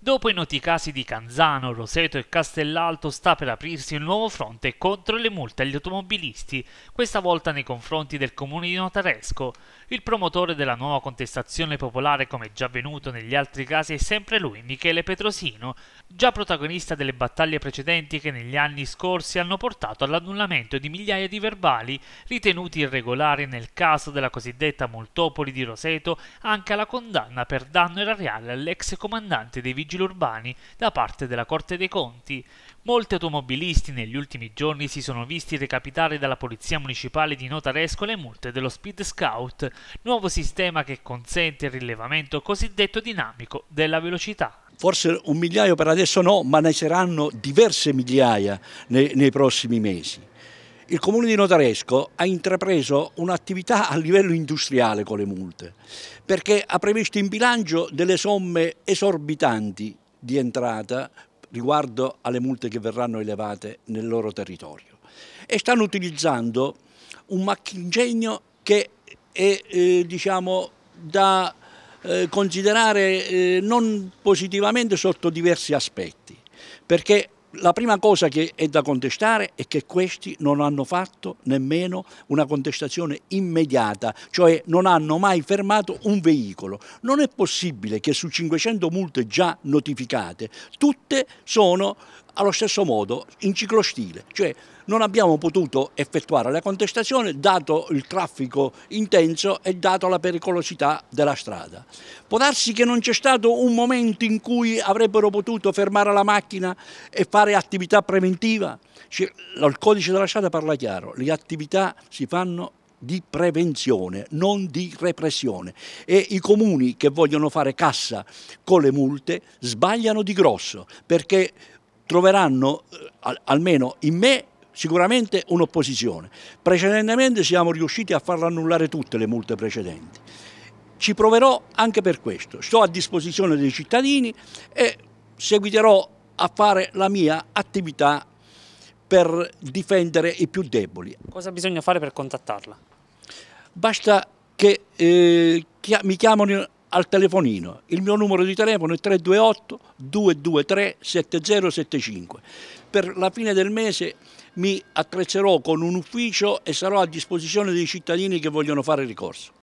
Dopo i noti casi di Canzano, Roseto e Castellalto sta per aprirsi un nuovo fronte contro le multe agli automobilisti, questa volta nei confronti del comune di Notaresco. Il promotore della nuova contestazione popolare, come già avvenuto negli altri casi, è sempre lui, Michele Petrosino, già protagonista delle battaglie precedenti che negli anni scorsi hanno portato all'annullamento di migliaia di verbali ritenuti irregolari nel caso della cosiddetta Multopoli di Roseto, anche alla condanna per danno erariale all'ex comandante dei vigili litigi urbani da parte della Corte dei Conti. Molti automobilisti negli ultimi giorni si sono visti recapitare dalla Polizia Municipale di Notaresco le multe dello Speed Scout, nuovo sistema che consente il rilevamento cosiddetto dinamico della velocità forse un migliaio per adesso no, ma ne saranno diverse migliaia nei, nei prossimi mesi. Il comune di Notaresco ha intrapreso un'attività a livello industriale con le multe, perché ha previsto in bilancio delle somme esorbitanti di entrata riguardo alle multe che verranno elevate nel loro territorio e stanno utilizzando un macchinegno che è eh, diciamo, da eh, considerare eh, non positivamente sotto diversi aspetti perché la prima cosa che è da contestare è che questi non hanno fatto nemmeno una contestazione immediata, cioè non hanno mai fermato un veicolo. Non è possibile che su 500 multe già notificate tutte sono allo stesso modo in ciclostile, cioè non abbiamo potuto effettuare la contestazione dato il traffico intenso e dato la pericolosità della strada. Può darsi che non c'è stato un momento in cui avrebbero potuto fermare la macchina e fare attività preventiva? Cioè, il codice della strada parla chiaro, le attività si fanno di prevenzione, non di repressione e i comuni che vogliono fare cassa con le multe sbagliano di grosso perché troveranno eh, almeno in me sicuramente un'opposizione. Precedentemente siamo riusciti a farla annullare tutte le multe precedenti. Ci proverò anche per questo, sto a disposizione dei cittadini e seguiterò a fare la mia attività per difendere i più deboli. Cosa bisogna fare per contattarla? Basta che eh, mi chiamino al telefonino. Il mio numero di telefono è 328 223 7075. Per la fine del mese mi attrezzerò con un ufficio e sarò a disposizione dei cittadini che vogliono fare ricorso.